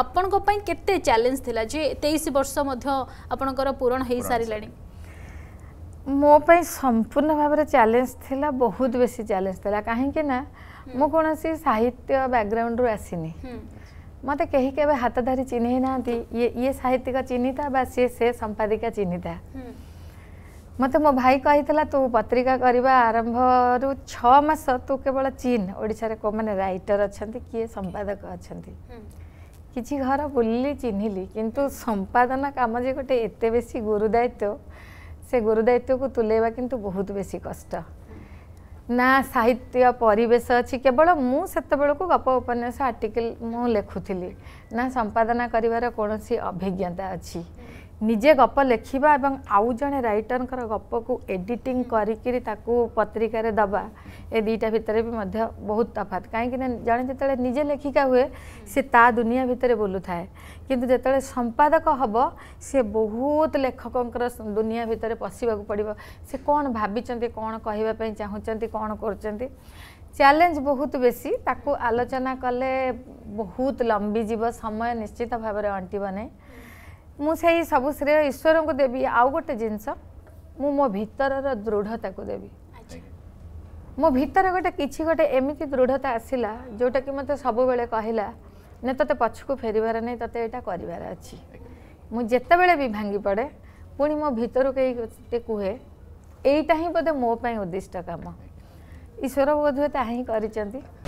ଆପଣଙ୍କ ପାଇଁ କେତେ ଚ୍ୟାଲେଞ୍ଜ ଥିଲା ଯେ ତେଇଶ ବର୍ଷ ମଧ୍ୟ ଆପଣଙ୍କର ପୂରଣ ହେଇସାରିଲାଣି ମୋ ପାଇଁ ସମ୍ପୂର୍ଣ୍ଣ ଭାବରେ ଚ୍ୟାଲେଞ୍ଜ ଥିଲା ବହୁତ ବେଶୀ ଚ୍ୟାଲେଞ୍ଜ ଥିଲା କାହିଁକି ନା ମୁଁ କୌଣସି ସାହିତ୍ୟ ବ୍ୟାକଗ୍ରାଉଣ୍ଡରୁ ଆସିନି ମୋତେ କେହି କେବେ ହାତ ଧରି ଚିହ୍ନେଇ ନାହାନ୍ତି ଇଏ ଇଏ ସାହିତ୍ୟିକ ଚିହ୍ନିତା ବା ସିଏ ସେ ସମ୍ପାଦିକା ଚିହ୍ନିତା ମୋତେ ମୋ ଭାଇ କହିଥିଲା ତୁ ପତ୍ରିକା କରିବା ଆରମ୍ଭରୁ ଛଅ ମାସ ତୁ କେବଳ ଚିହ୍ନ ଓଡ଼ିଶାରେ କେଉଁମାନେ ରାଇଟର ଅଛନ୍ତି କିଏ ସମ୍ପାଦକ ଅଛନ୍ତି କିଛି ଘର ବୁଲିଲି ଚିହ୍ନିଲି କିନ୍ତୁ ସମ୍ପାଦନ କାମ ଯେ ଗୋଟେ ଏତେ ବେଶୀ ଗୁରୁ ଦାୟିତ୍ୱ ସେ ଗୁରୁ ଦାୟିତ୍ୱକୁ ତୁଲେଇବା କିନ୍ତୁ ବହୁତ ବେଶୀ କଷ୍ଟ ନା ସାହିତ୍ୟ ପରିବେଶ ଅଛି କେବଳ ମୁଁ ସେତେବେଳକୁ ଗପ ଉପନ୍ୟାସ ଆର୍ଟିକେଲ୍ ମୁଁ ଲେଖୁଥିଲି ନା ସମ୍ପାଦନା କରିବାର କୌଣସି ଅଭିଜ୍ଞତା ଅଛି ନିଜେ ଗପ ଲେଖିବା ଏବଂ ଆଉ ଜଣେ ରାଇଟରଙ୍କର ଗପକୁ ଏଡ଼ିଟିଂ କରିକିରି ତାକୁ ପତ୍ରିକାରେ ଦେବା ଏ ଦୁଇଟା ଭିତରେ ବି ମଧ୍ୟ ବହୁତ ତଫାତ କାହିଁକିନା ଜଣେ ଯେତେବେଳେ ନିଜେ ଲେଖିକା ହୁଏ ସେ ତା ଦୁନିଆ ଭିତରେ ବୁଲୁଥାଏ କିନ୍ତୁ ଯେତେବେଳେ ସମ୍ପାଦକ ହେବ ସେ ବହୁତ ଲେଖକଙ୍କର ଦୁନିଆ ଭିତରେ ପଶିବାକୁ ପଡ଼ିବ ସେ କ'ଣ ଭାବିଛନ୍ତି କ'ଣ କହିବା ପାଇଁ ଚାହୁଁଛନ୍ତି କ'ଣ କରୁଛନ୍ତି ଚ୍ୟାଲେଞ୍ଜ ବହୁତ ବେଶୀ ତାକୁ ଆଲୋଚନା କଲେ ବହୁତ ଲମ୍ବିଯିବ ସମୟ ନିଶ୍ଚିତ ଭାବରେ ଅଣ୍ଟିବ ନାହିଁ ମୁଁ ସେଇ ସବୁ ଶ୍ରେୟ ଈଶ୍ୱରଙ୍କୁ ଦେବି ଆଉ ଗୋଟେ ଜିନିଷ ମୁଁ ମୋ ଭିତରର ଦୃଢ଼ତାକୁ ଦେବି ମୋ ଭିତରେ ଗୋଟେ କିଛି ଗୋଟେ ଏମିତି ଦୃଢ଼ତା ଆସିଲା ଯେଉଁଟାକି ମୋତେ ସବୁବେଳେ କହିଲା ନା ତୋତେ ପଛକୁ ଫେରିବାର ନାହିଁ ତୋତେ ଏଇଟା କରିବାର ଅଛି ମୁଁ ଯେତେବେଳେ ବି ଭାଙ୍ଗି ପଡ଼େ ପୁଣି ମୋ ଭିତରୁ କେହି କୁହେ ଏଇଟା ହିଁ ବୋଧେ ମୋ ପାଇଁ ଉଦ୍ଦିଷ୍ଟ କାମ ଈଶ୍ୱର ବୋଧହୁଏ ତାହା ହିଁ କରିଛନ୍ତି